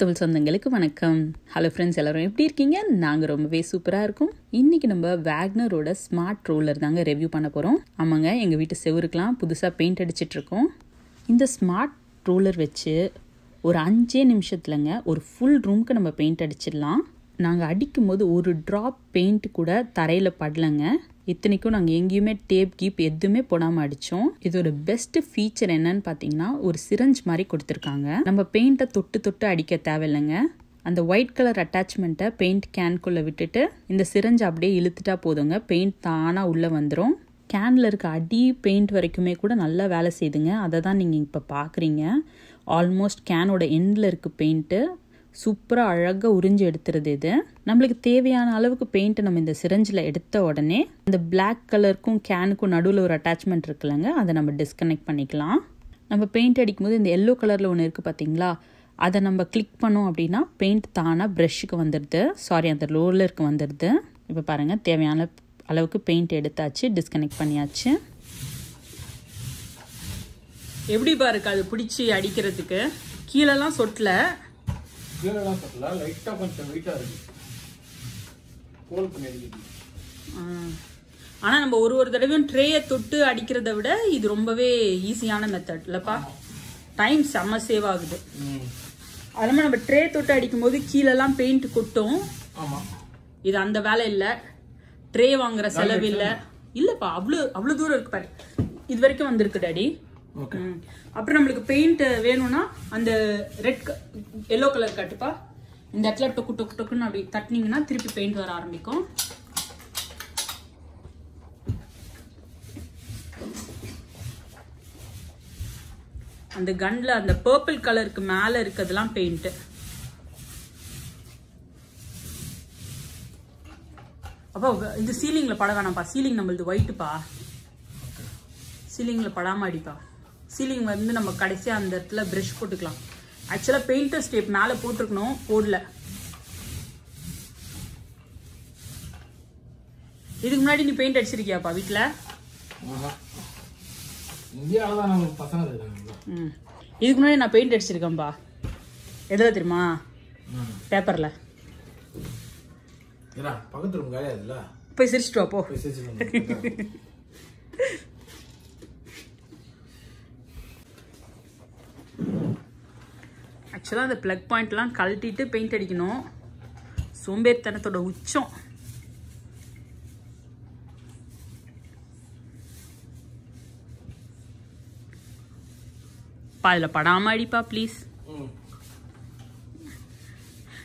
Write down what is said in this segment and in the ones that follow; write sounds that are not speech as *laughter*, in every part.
தமிழ் சொந்தங்களுக்கு வணக்கம் hello friends எல்லோரும் எப்படி இருக்கீங்க நாங்கள் ரொம்பவே சூப்பராக இருக்கும் இன்றைக்கி நம்ம வேக்னரோட ஸ்மார்ட் ரோலர் தாங்க ரிவ்யூ பண்ண போகிறோம் ஆமாங்க எங்கள் வீட்டு செவருக்கெலாம் புதுசாக பெயிண்ட் அடிச்சிட்ருக்கோம் இந்த ஸ்மார்ட் ரோலர் வச்சு ஒரு அஞ்சே நிமிஷத்துலங்க ஒரு ஃபுல் ரூம்க்கு நம்ம பெயிண்ட் அடிச்சிடலாம் நாங்கள் அடிக்கும் போது ஒரு ட்ராப் பெயிண்ட் கூட தரையில் படலைங்க இத்தனைக்கும் நாங்கள் எங்கேயுமே டேப் கீப் எதுவுமே போடாமல் அடித்தோம் இதோட பெஸ்ட் ஃபீச்சர் என்னன்னு பார்த்தீங்கன்னா ஒரு சிரஞ்ச் மாதிரி கொடுத்துருக்காங்க நம்ம பெயிண்ட்டை தொட்டு தொட்டு அடிக்க தேவையில்லைங்க அந்த ஒயிட் கலர் அட்டாச்மெண்ட்டை பெயிண்ட் கேன்குள்ளே விட்டுட்டு இந்த சிரஞ்ச் அப்படியே இழுத்துட்டா போதுங்க பெயிண்ட் தானாக உள்ளே வந்துடும் கேனில் இருக்க அடி பெயிண்ட் வரைக்குமே கூட நல்லா வேலை செய்துங்க அதை தான் நீங்கள் இப்போ பார்க்குறீங்க ஆல்மோஸ்ட் கேனோட எண்டில் இருக்க பெயிண்ட்டு சூப்பராக அழகாக உறிஞ்சி எடுத்துருது இது நம்மளுக்கு தேவையான அளவுக்கு பெயிண்ட்டை நம்ம இந்த சிரஞ்சில் எடுத்த உடனே இந்த பிளாக் கலருக்கும் கேனுக்கும் நடுவில் ஒரு அட்டாச்மெண்ட் இருக்குல்லங்க அதை நம்ம டிஸ்கனெக்ட் பண்ணிக்கலாம் நம்ம பெயிண்ட் அடிக்கும்போது இந்த எல்லோ கலரில் ஒன்று இருக்குது பார்த்தீங்களா அதை நம்ம கிளிக் பண்ணோம் அப்படின்னா பெயிண்ட் தானாக ப்ரெஷ்ஷுக்கு வந்துடுது சாரி அந்த ரோலருக்கு வந்துடுது இப்போ பாருங்கள் தேவையான அளவுக்கு பெயிண்ட் எடுத்தாச்சு டிஸ்கனெக்ட் பண்ணியாச்சு எப்படி பாருக்கு அது பிடிச்சி அடிக்கிறதுக்கு கீழெல்லாம் சொட்டில் கீழெல்லாம் தரல லைட்டாக கொஞ்சம் வெயிட்டாக இருக்குது கோல் பண்ணி ஆனால் நம்ம ஒரு ஒரு தடவையும் ட்ரேயை தொட்டு அடிக்கிறத விட இது ரொம்பவே ஈஸியான மெத்தட் இல்லைப்பா டைம் செம்ம சேவ் ஆகுது அதனால நம்ம ட்ரே தொட்டு அடிக்கும் போது கீழெல்லாம் பெயிண்ட் கொட்டும் இது அந்த வேலை இல்லை ட்ரே வாங்குற செலவு இல்லை இல்லைப்பா அவ்வளோ அவ்வளோ தூரம் இருக்கு பாரு இது வரைக்கும் வந்திருக்கு டாடி அப்புறம் நம்மளுக்கு பெயிண்ட் வேணும்னா அந்த ரெட் எல்லோ கலர் கட்டுப்பா இந்த இடத்துல டொக்கு டொக்கு டொக்குன்னு அப்படி தட்டினீங்கன்னா திருப்பி பெயிண்ட் வர ஆரம்பிக்கும் அந்த கன்னில் அந்த பர்பிள் கலருக்கு மேலே இருக்கிறதுலாம் பெயிண்ட்டு அப்போ இந்த சீலிங்கில் பட வேணாம்ப்பா சீலிங் நம்மளது ஒயிட்டுப்பா சீலிங்கில் படாமல் அடிப்பா சீலிங் வந்து நம்ம கடைசியாக அந்த இடத்துல ப்ரஷ் போட்டுக்கலாம் ஆக்சுவலாக பெயிண்டர் ஸ்டேப் மேலே போட்டிருக்கணும் போடல இதுக்கு முன்னாடி நீ பெயிண்ட் அடிச்சிருக்கியாப்பா வீட்டில் இதுக்கு முன்னாடி நான் பெயிண்ட் அடிச்சிருக்கேன்ப்பா எதுல தெரியுமா பேப்பரில் போய் சிரிச்சிட்டு வா ஆக்சுவலாக அந்த ப்ளக் பாயிண்ட்லாம் கழட்டிட்டு பெயிண்ட் அடிக்கணும் சோம்பேறித்தனத்தோட உச்சம் அதில் படாம அடிப்பா ப்ளீஸ்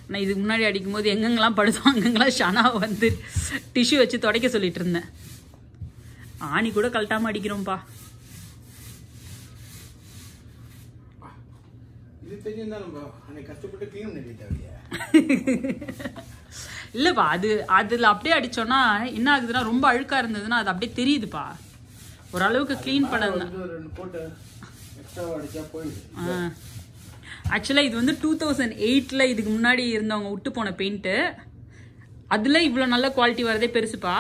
நான் இதுக்கு முன்னாடி அடிக்கும்போது எங்கெங்கெல்லாம் படுத்தோம் அங்கெங்கெல்லாம் ஷனா வந்து டிஷ்யூ வச்சு துடைக்க சொல்லிட்டு இருந்தேன் ஆணி கூட கழட்டாமல் அடிக்கிறோம்ப்பா இது *laughs* இல்லைப்பா அது அதில் அப்படியே அடித்தோன்னா என்ன ஆகுதுன்னா ரொம்ப அழுக்காக இருந்ததுன்னா அது அப்படியே தெரியுதுப்பா ஓரளவுக்கு க்ளீன் பண்ண ஆக்சுவலாக இது வந்து டூ தௌசண்ட் எயிட்டில் இதுக்கு முன்னாடி இருந்தவங்க விட்டு போன பெயிண்ட்டு அதில் இவ்வளோ நல்ல குவாலிட்டி வரதே பெருசுப்பா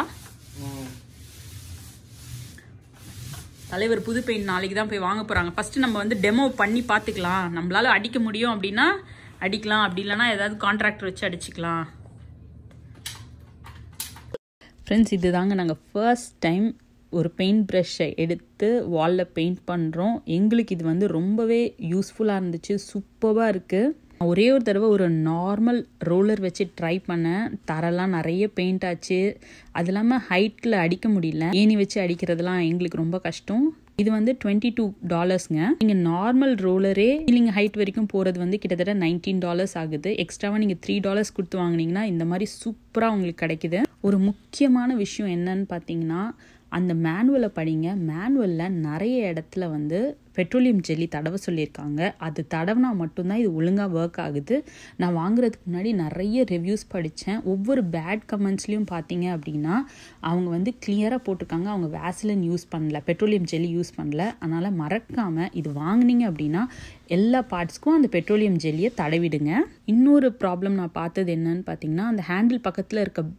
தலைவர் புது பெயிண்ட் நாளைக்கு தான் போய் வாங்க போகிறாங்க ஃபஸ்ட்டு நம்ம வந்து டெமோ பண்ணி பார்த்துக்கலாம் நம்மளால் அடிக்க முடியும் அப்படின்னா அடிக்கலாம் அப்படி இல்லைனா ஏதாவது கான்ட்ராக்டர் வச்சு அடிச்சுக்கலாம் ஃப்ரெண்ட்ஸ் இது தாங்க நாங்கள் ஃபர்ஸ்ட் டைம் ஒரு பெயிண்ட் ப்ரஷ்ஷை எடுத்து வாலில் பெயிண்ட் பண்ணுறோம் எங்களுக்கு இது வந்து ரொம்பவே யூஸ்ஃபுல்லாக இருந்துச்சு சூப்பராக இருக்குது ஒரே ஒரு தடவை ஒரு நார்மல் ரோலர் வச்சு ட்ரை பண்ணேன் தரெல்லாம் நிறைய பெயிண்ட் ஆச்சு அது இல்லாமல் ஹைட்டில் அடிக்க முடியல ஏணி வச்சு அடிக்கிறதுலாம் எங்களுக்கு ரொம்ப கஷ்டம் இது வந்து டுவெண்ட்டி டூ டாலர்ஸ்ங்க நீங்கள் நார்மல் ரோலரே நீங்கள் ஹைட் வரைக்கும் போகிறது வந்து கிட்டத்தட்ட நைன்டீன் டாலர்ஸ் ஆகுது எக்ஸ்ட்ராவாக நீங்கள் த்ரீ டாலர்ஸ் கொடுத்து வாங்கினீங்கன்னா இந்த மாதிரி சூப்பராக உங்களுக்கு கிடைக்குது ஒரு முக்கியமான விஷயம் என்னன்னு பார்த்தீங்கன்னா அந்த மேனுவலை படிங்க மேனுவலில் நிறைய இடத்துல வந்து பெட்ரோலியம் ஜெல்லி தடவை சொல்லியிருக்காங்க அது தடவுனா மட்டும்தான் இது ஒழுங்காக ஒர்க் ஆகுது நான் வாங்குறதுக்கு முன்னாடி நிறைய ரிவ்யூஸ் படித்தேன் ஒவ்வொரு பேட் கமெண்ட்ஸ்லேயும் பார்த்தீங்க அப்படின்னா அவங்க வந்து கிளியராக போட்டிருக்காங்க அவங்க வேசிலின் யூஸ் பண்ணல பெட்ரோலியம் ஜெல்லி யூஸ் பண்ணல அதனால் மறக்காமல் இது வாங்கினீங்க அப்படின்னா எல்லா பார்ட்ஸ்க்கும் அந்த பெட்ரோலியம் ஜெல்லியை தடவிடுங்க இன்னொரு ப்ராப்ளம் நான் பார்த்தது என்னன்னு பார்த்தீங்கன்னா அந்த ஹேண்டில் பக்கத்தில் இருக்க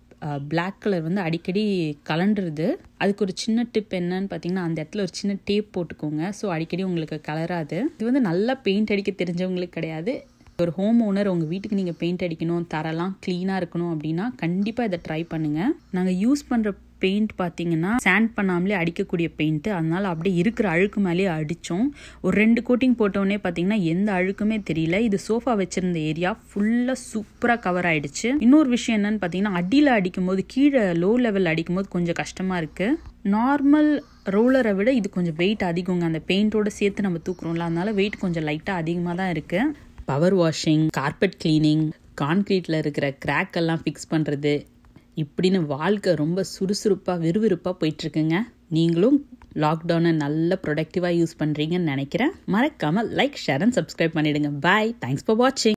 பிளாக் கலர் வந்து அடிக்கடி கலண்டுருது அதுக்கு ஒரு சின்ன டிப் என்னன்னு பார்த்தீங்கன்னா அந்த இடத்துல ஒரு சின்ன டேப் போட்டுக்கோங்க ஸோ அடிக்கடி உங்களுக்கு கலராது இது வந்து நல்லா பெயிண்ட் அடிக்க தெரிஞ்சவங்களுக்கு கிடையாது ஒரு ஹோம் ஓனர் உங்கள் வீட்டுக்கு நீங்கள் பெயிண்ட் அடிக்கணும் தரலாம் க்ளீனாக இருக்கணும் அப்படின்னா கண்டிப்பாக இதை ட்ரை பண்ணுங்கள் நாங்கள் யூஸ் பண்ணுற பெயிண்ட் பார்த்தீங்கன்னா சேண்ட் பண்ணாமலே அடிக்கக்கூடிய பெயிண்ட்டு அதனால் அப்படியே இருக்கிற அழுக்கு மேலேயே அடித்தோம் ஒரு ரெண்டு கோட்டிங் போட்டோடனே பார்த்தீங்கன்னா எந்த அழுக்குமே தெரியல இது சோஃபா வச்சுருந்த ஏரியா ஃபுல்லாக சூப்பராக கவர் ஆகிடுச்சு இன்னொரு விஷயம் என்னன்னு பார்த்தீங்கன்னா அடியில் அடிக்கும்போது கீழே லோ லெவல் அடிக்கும்போது கொஞ்சம் கஷ்டமாக இருக்குது நார்மல் ரோலரை விட இது கொஞ்சம் வெயிட் அதிகங்க அந்த பெயிண்ட்டோடு சேர்த்து நம்ம தூக்குறோம்ல அதனால வெயிட் கொஞ்சம் லைட்டாக அதிகமாக தான் இருக்குது பவர் வாஷிங் கார்பெட் கிளீனிங் கான்க்ரீட்டில் இருக்கிற கிராக் எல்லாம் ஃபிக்ஸ் பண்ணுறது இப்படின்னு வாழ்க்கை ரொம்ப சுறுசுறுப்பாக விறுவிறுப்பாக போயிட்டுருக்குங்க நீங்களும் லாக்டவுனை நல்ல ப்ரொடக்டிவாக யூஸ் பண்ணுறீங்கன்னு நினைக்கிறேன் மறக்காமல் லைக் ஷேர் அண்ட் சப்ஸ்கிரைப் பண்ணிவிடுங்க பாய் தேங்க்ஸ் ஃபார் வாட்சிங்